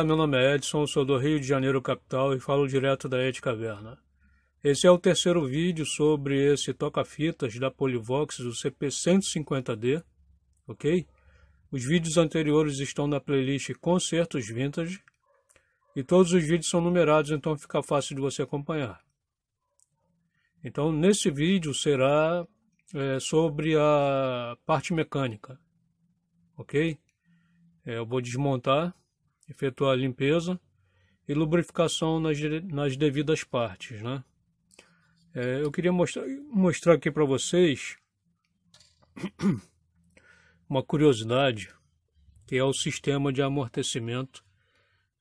Olá, meu nome é Edson, sou do Rio de Janeiro, capital, e falo direto da Ed Caverna. Esse é o terceiro vídeo sobre esse toca-fitas da Polivox, do CP150D, ok? Os vídeos anteriores estão na playlist Concertos Vintage, e todos os vídeos são numerados, então fica fácil de você acompanhar. Então, nesse vídeo será é, sobre a parte mecânica, ok? É, eu vou desmontar efetuar a limpeza e lubrificação nas, nas devidas partes, né? É, eu queria mostrar, mostrar aqui para vocês uma curiosidade, que é o sistema de amortecimento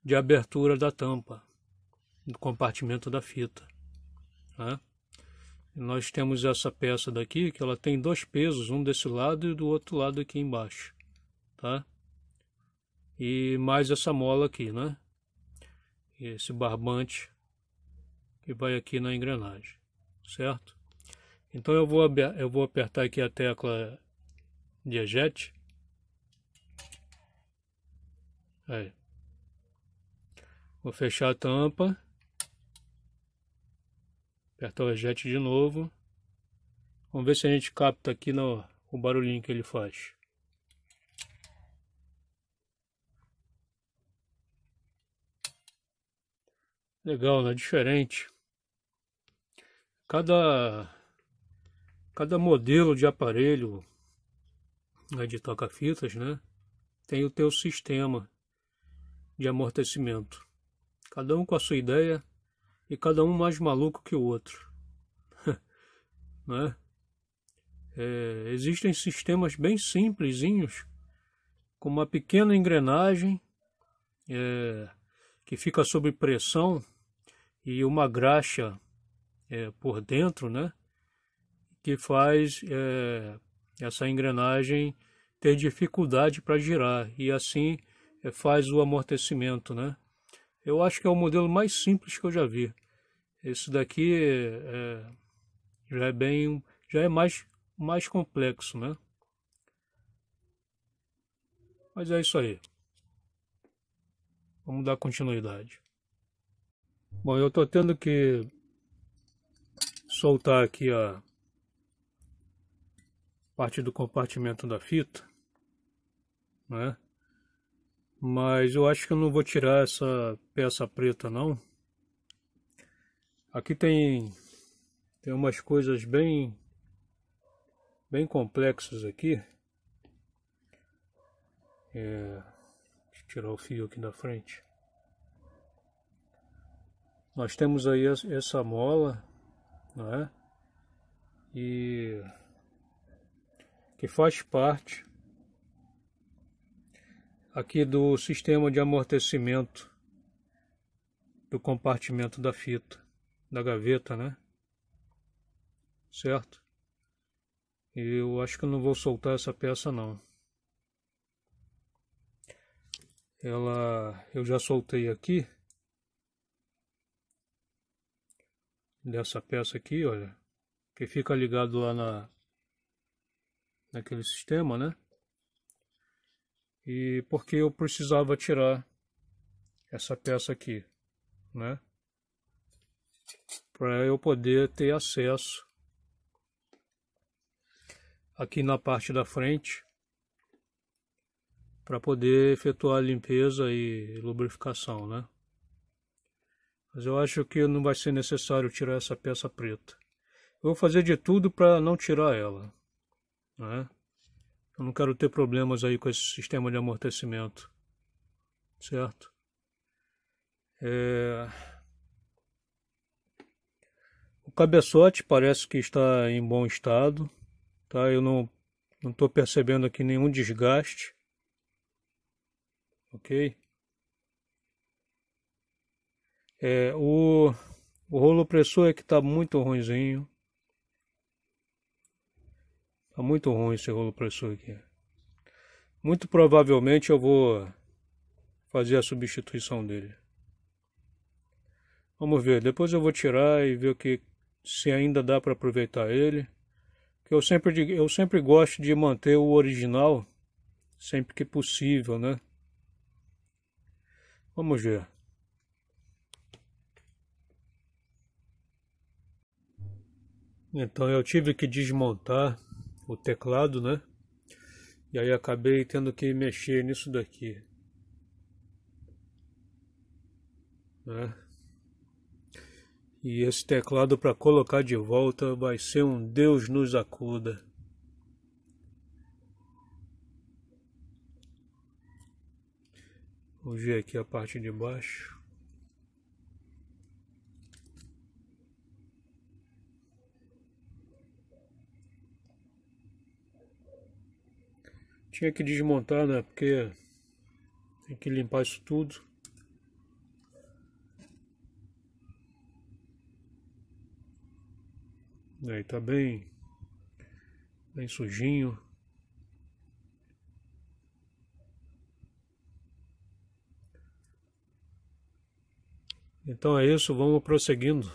de abertura da tampa, do compartimento da fita. Né? Nós temos essa peça daqui, que ela tem dois pesos, um desse lado e do outro lado aqui embaixo. Tá? e mais essa mola aqui, né? Esse barbante que vai aqui na engrenagem, certo? Então eu vou, eu vou apertar aqui a tecla diegete. Aí. Vou fechar a tampa. Apertar o eject de novo. Vamos ver se a gente capta aqui no, o barulhinho que ele faz. Legal, né? Diferente. Cada, cada modelo de aparelho né, de toca-fitas, né? Tem o teu sistema de amortecimento. Cada um com a sua ideia e cada um mais maluco que o outro. né? É, existem sistemas bem simplesinhos, com uma pequena engrenagem é, que fica sob pressão e uma graxa é, por dentro, né? Que faz é, essa engrenagem ter dificuldade para girar e assim é, faz o amortecimento, né? Eu acho que é o modelo mais simples que eu já vi. Esse daqui é, já é bem, já é mais mais complexo, né? Mas é isso aí. Vamos dar continuidade. Bom, eu estou tendo que soltar aqui a parte do compartimento da fita, né? Mas eu acho que eu não vou tirar essa peça preta não. Aqui tem tem umas coisas bem bem complexas aqui. É, deixa eu tirar o fio aqui da frente. Nós temos aí essa mola, né? E que faz parte aqui do sistema de amortecimento do compartimento da fita, da gaveta, né? Certo? Eu acho que eu não vou soltar essa peça não. Ela eu já soltei aqui. dessa peça aqui, olha, que fica ligado lá na naquele sistema, né? E porque eu precisava tirar essa peça aqui, né? Para eu poder ter acesso aqui na parte da frente para poder efetuar a limpeza e lubrificação, né? Mas eu acho que não vai ser necessário tirar essa peça preta. vou fazer de tudo para não tirar ela. Né? Eu não quero ter problemas aí com esse sistema de amortecimento. Certo? É... O cabeçote parece que está em bom estado. Tá? Eu não estou percebendo aqui nenhum desgaste. Ok? É, o, o rolo pressor é que está muito ruimzinho. Está muito ruim esse rolo pressor aqui. Muito provavelmente eu vou fazer a substituição dele. Vamos ver, depois eu vou tirar e ver o que se ainda dá para aproveitar ele. Que eu sempre eu sempre gosto de manter o original sempre que possível, né? Vamos ver. Então eu tive que desmontar o teclado, né? E aí acabei tendo que mexer nisso daqui. Né? E esse teclado para colocar de volta vai ser um Deus nos acuda. Vamos ver aqui a parte de baixo. Tinha que desmontar, né? Porque tem que limpar isso tudo. Aí tá bem, bem sujinho. Então é isso, vamos prosseguindo.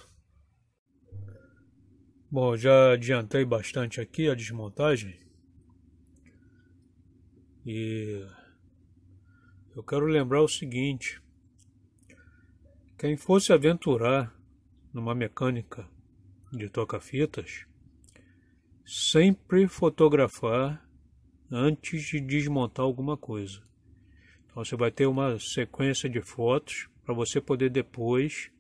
Bom, já adiantei bastante aqui a desmontagem. E eu quero lembrar o seguinte: quem fosse aventurar numa mecânica de toca-fitas, sempre fotografar antes de desmontar alguma coisa. Então você vai ter uma sequência de fotos para você poder depois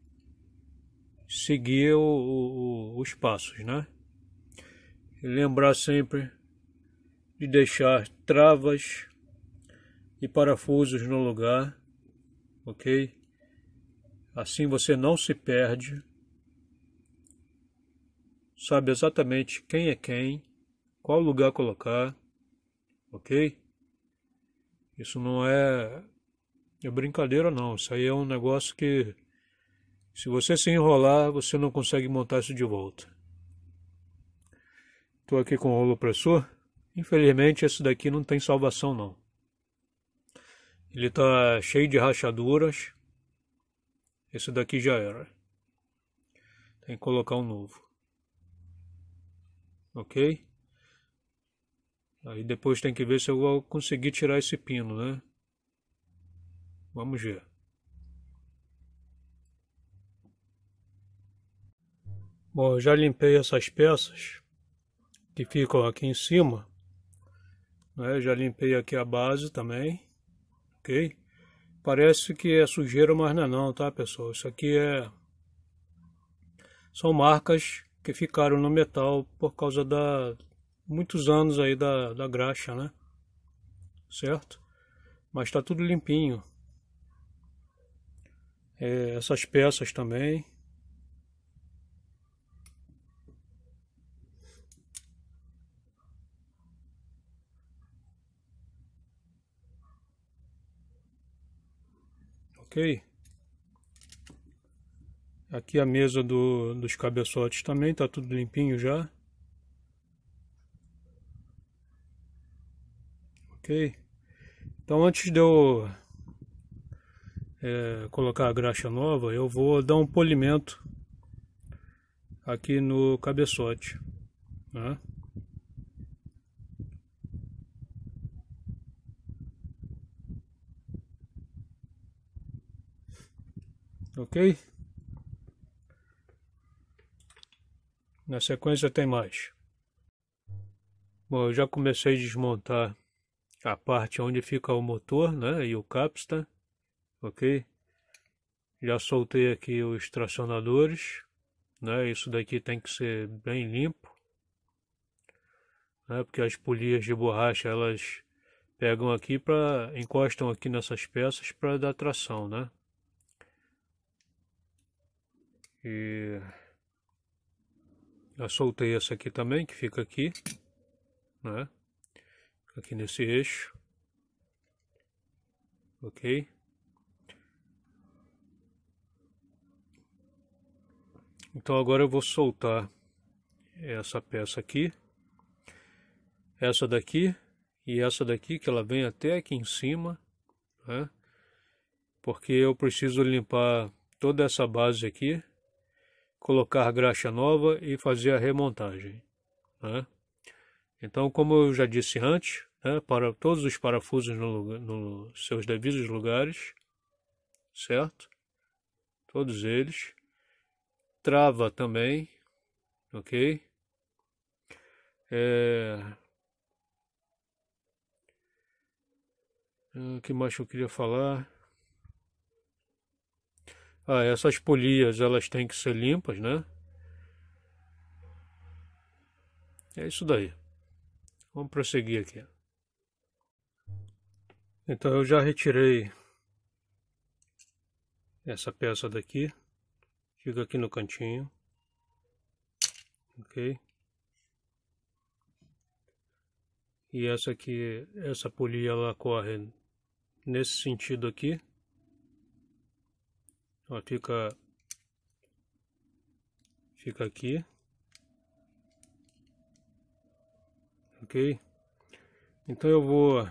seguir o, o, os passos, né? E lembrar sempre de deixar travas e parafusos no lugar, ok? Assim você não se perde, sabe exatamente quem é quem, qual lugar colocar, ok? Isso não é, é brincadeira não, isso aí é um negócio que se você se enrolar, você não consegue montar isso de volta. Estou aqui com o rolo pressor. Infelizmente, esse daqui não tem salvação, não. Ele tá cheio de rachaduras. Esse daqui já era. Tem que colocar um novo. Ok? Aí depois tem que ver se eu vou conseguir tirar esse pino, né? Vamos ver. Bom, eu já limpei essas peças que ficam aqui em cima. Né? Já limpei aqui a base também, ok? Parece que é sujeira, mas não é não, tá pessoal? Isso aqui é... São marcas que ficaram no metal por causa da... Muitos anos aí da, da graxa, né? Certo? Mas tá tudo limpinho. É, essas peças também, ok? Aqui a mesa do, dos cabeçotes também, tá tudo limpinho já. Ok? Então antes de eu é, colocar a graxa nova, eu vou dar um polimento aqui no cabeçote, né? ok? Na sequência tem mais. Bom, eu já comecei a desmontar a parte onde fica o motor, né, e o capstan, ok? Já soltei aqui os tracionadores, né, isso daqui tem que ser bem limpo, né, porque as polias de borracha, elas pegam aqui para encostam aqui nessas peças para dar tração, né? E eu soltei essa aqui também, que fica aqui, né? Fica aqui nesse eixo. Ok? Então agora eu vou soltar essa peça aqui, essa daqui e essa daqui que ela vem até aqui em cima, né? Porque eu preciso limpar toda essa base aqui colocar graxa nova e fazer a remontagem. Né? Então, como eu já disse antes, né, para todos os parafusos nos no seus devidos lugares, certo? Todos eles. Trava também, ok? É... O que mais eu queria falar? Ah, essas polias elas têm que ser limpas, né? É isso daí. Vamos prosseguir aqui. Então eu já retirei essa peça daqui. Fica aqui no cantinho. Ok? E essa aqui, essa polia ela corre nesse sentido aqui. Ó, fica, fica aqui, ok? Então eu vou,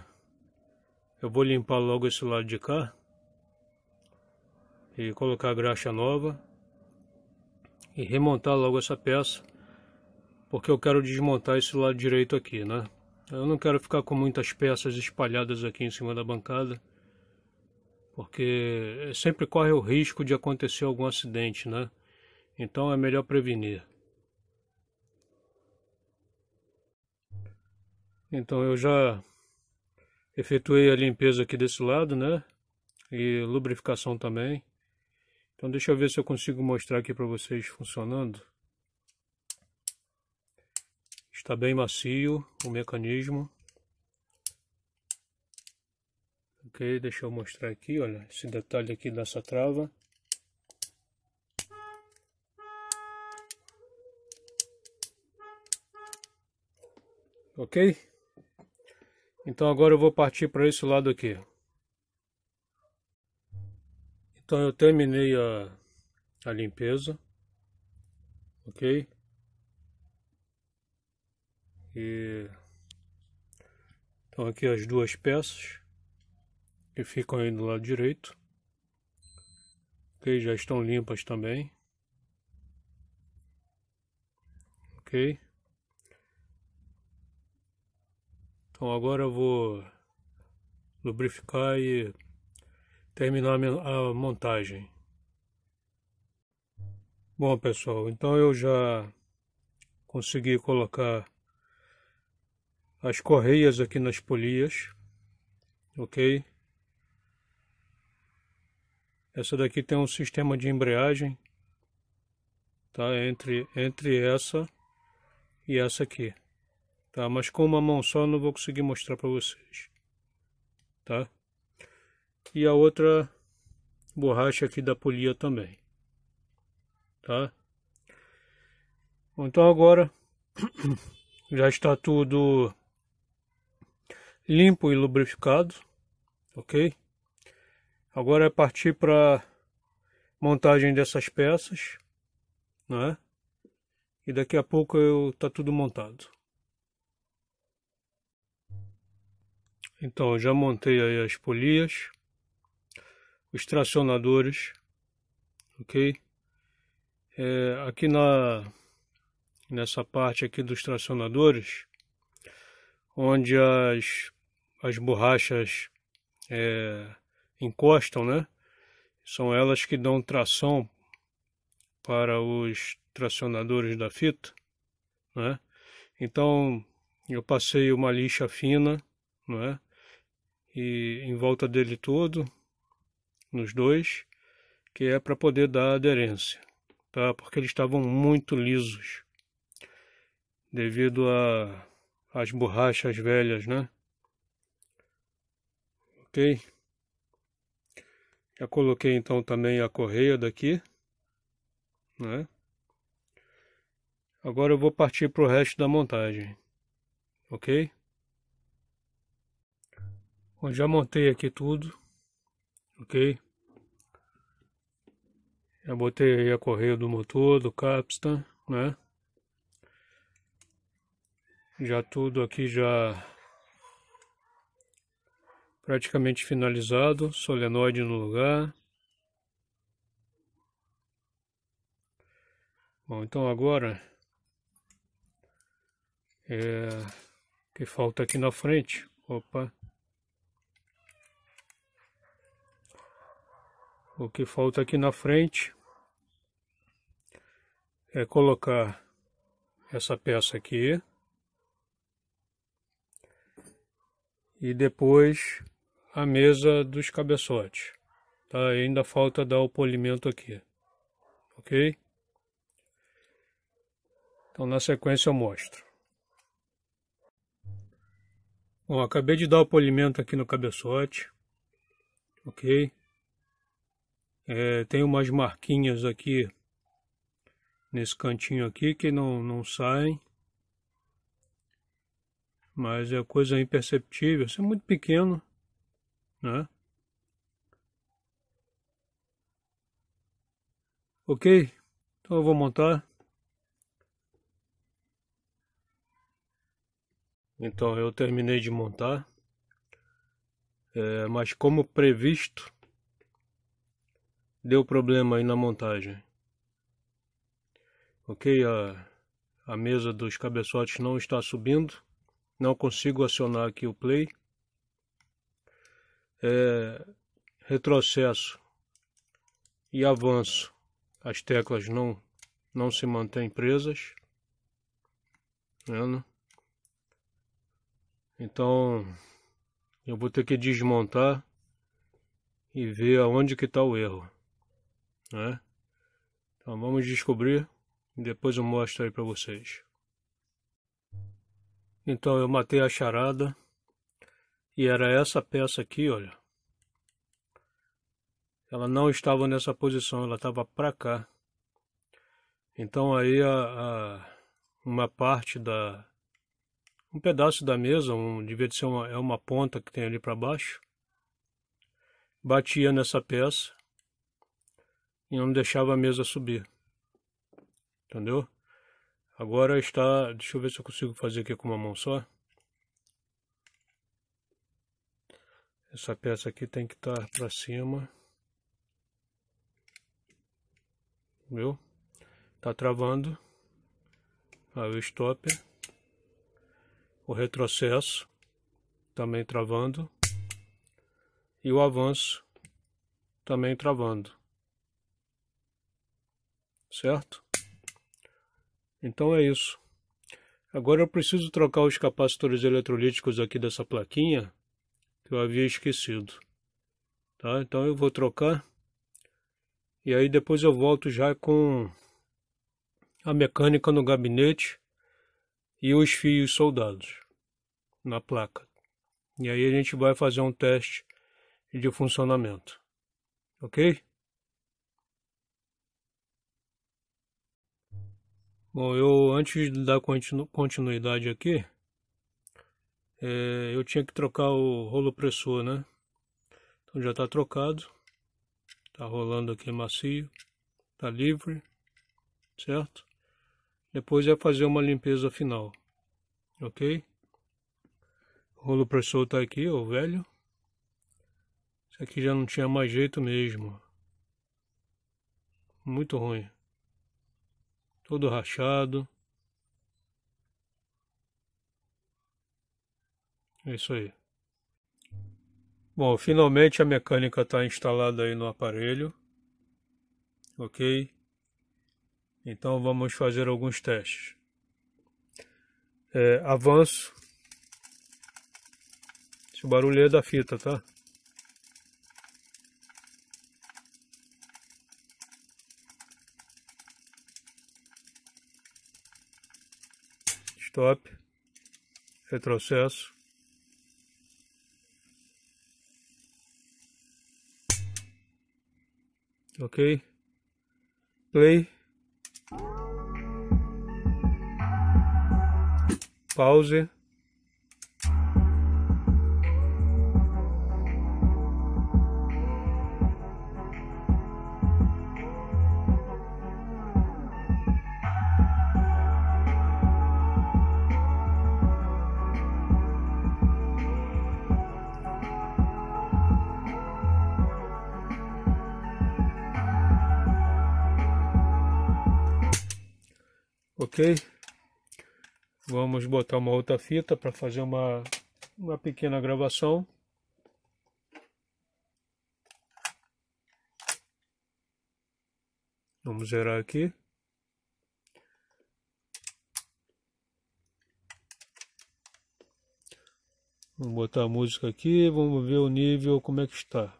eu vou limpar logo esse lado de cá e colocar a graxa nova e remontar logo essa peça porque eu quero desmontar esse lado direito aqui, né? Eu não quero ficar com muitas peças espalhadas aqui em cima da bancada porque sempre corre o risco de acontecer algum acidente, né? Então é melhor prevenir. Então eu já efetuei a limpeza aqui desse lado, né? E lubrificação também. Então deixa eu ver se eu consigo mostrar aqui para vocês funcionando. Está bem macio o mecanismo. ok deixa eu mostrar aqui olha esse detalhe aqui dessa trava ok então agora eu vou partir para esse lado aqui então eu terminei a, a limpeza ok e então aqui as duas peças que ficam aí do lado direito. Ok, já estão limpas também. Ok. Então agora eu vou lubrificar e terminar a montagem. Bom pessoal, então eu já consegui colocar as correias aqui nas polias, ok? Essa daqui tem um sistema de embreagem, tá? Entre, entre essa e essa aqui, tá? Mas com uma mão só não vou conseguir mostrar para vocês, tá? E a outra borracha aqui da polia também, tá? Bom, então agora já está tudo limpo e lubrificado, ok? Agora é partir para montagem dessas peças, né? E daqui a pouco eu tá tudo montado. Então, já montei aí as polias, os tracionadores, ok? É, aqui na nessa parte aqui dos tracionadores, onde as, as borrachas é, encostam, né? São elas que dão tração para os tracionadores da fita, né? Então eu passei uma lixa fina, não é? E em volta dele todo, nos dois, que é para poder dar aderência, tá? Porque eles estavam muito lisos devido a as borrachas velhas, né? Ok? Já coloquei então também a correia daqui, né? Agora eu vou partir para o resto da montagem, ok? Bom, já montei aqui tudo, ok? Já botei aí a correia do motor, do capstan, né? Já tudo aqui já praticamente finalizado, solenoide no lugar. Bom, então agora é que falta aqui na frente. Opa. O que falta aqui na frente é colocar essa peça aqui e depois a mesa dos cabeçotes. Tá? Ainda falta dar o polimento aqui. Ok? Então, na sequência eu mostro. Bom, acabei de dar o polimento aqui no cabeçote. Ok? É, tem umas marquinhas aqui nesse cantinho aqui que não, não saem. Mas é coisa imperceptível. Isso é muito pequeno né? Ok, então eu vou montar. Então eu terminei de montar, é, mas como previsto, deu problema aí na montagem. Ok, a, a mesa dos cabeçotes não está subindo, não consigo acionar aqui o play é, retrocesso e avanço. As teclas não, não se mantêm presas. Vendo? Né, então eu vou ter que desmontar e ver aonde que está o erro. Né? Então vamos descobrir e depois eu mostro aí para vocês. Então eu matei a charada e era essa peça aqui, olha. Ela não estava nessa posição, ela estava para cá. Então aí a, a, uma parte da... Um pedaço da mesa, um, devia de ser uma, é uma ponta que tem ali para baixo, batia nessa peça e não deixava a mesa subir. Entendeu? Agora está... Deixa eu ver se eu consigo fazer aqui com uma mão só. Essa peça aqui tem que estar tá para cima. Viu? Tá travando. Aí o stop. O retrocesso. Também travando. E o avanço. Também travando. Certo? Então é isso. Agora eu preciso trocar os capacitores eletrolíticos aqui dessa plaquinha que eu havia esquecido. Tá? Então eu vou trocar e aí depois eu volto já com a mecânica no gabinete e os fios soldados na placa. E aí a gente vai fazer um teste de funcionamento. Ok? Bom, eu antes de dar continuidade aqui, é, eu tinha que trocar o rolo pressor, né? Então já está trocado, está rolando aqui macio, está livre, certo? Depois é fazer uma limpeza final, ok? O rolo pressor está aqui, o velho. Isso aqui já não tinha mais jeito mesmo. Muito ruim. Todo rachado. É isso aí. Bom, finalmente a mecânica está instalada aí no aparelho. Ok? Então vamos fazer alguns testes. É, avanço. Esse barulho é da fita, tá? Stop. Retrocesso. Ok? Play. Pause. ok? Vamos botar uma outra fita para fazer uma, uma pequena gravação. Vamos zerar aqui. Vamos botar a música aqui, vamos ver o nível, como é que está.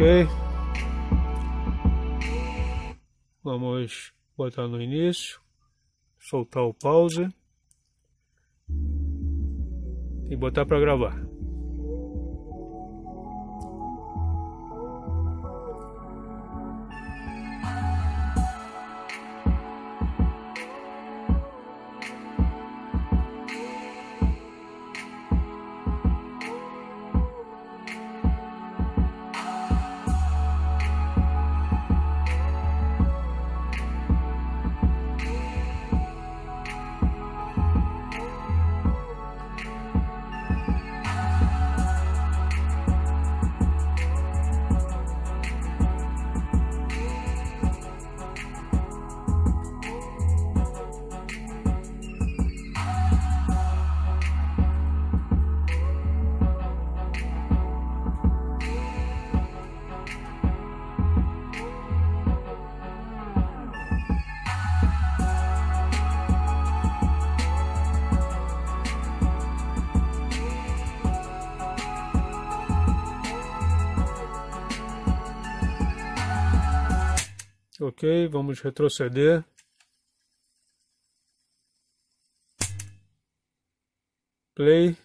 Ok. Vamos botar no início, soltar o pause e botar para gravar. Ok, vamos retroceder. Play.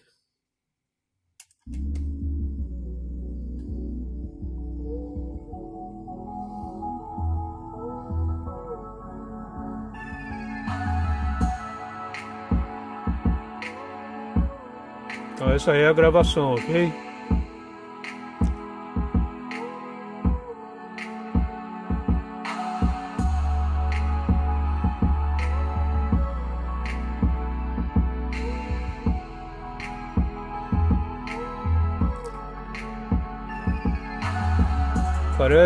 Então essa aí é a gravação, ok?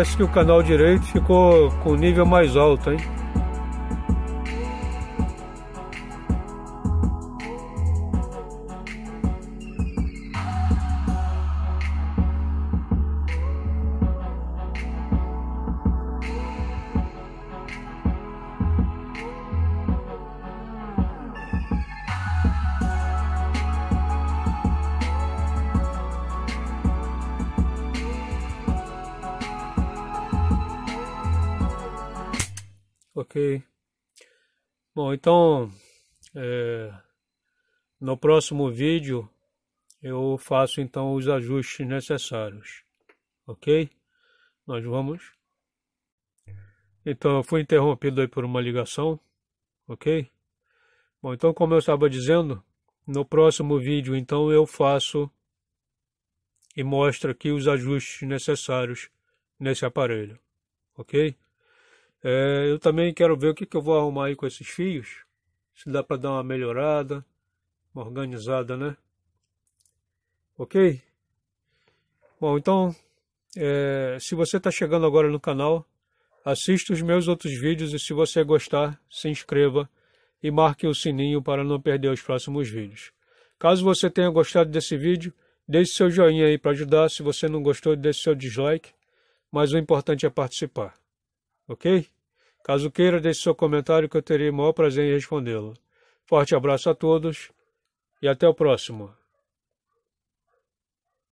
parece que o canal direito ficou com nível mais alto, hein? Ok. Bom, então é, no próximo vídeo eu faço então os ajustes necessários, ok? Nós vamos. Então eu fui interrompido aí por uma ligação, ok? Bom, então como eu estava dizendo, no próximo vídeo então eu faço e mostro aqui os ajustes necessários nesse aparelho, ok? É, eu também quero ver o que, que eu vou arrumar aí com esses fios. Se dá para dar uma melhorada, uma organizada, né? Ok? Bom, então, é, se você está chegando agora no canal, assista os meus outros vídeos e se você gostar, se inscreva e marque o sininho para não perder os próximos vídeos. Caso você tenha gostado desse vídeo, deixe seu joinha aí para ajudar. Se você não gostou, deixe seu dislike, mas o importante é participar ok? Caso queira, deixe seu comentário que eu terei o maior prazer em respondê-lo. Forte abraço a todos e até o próximo.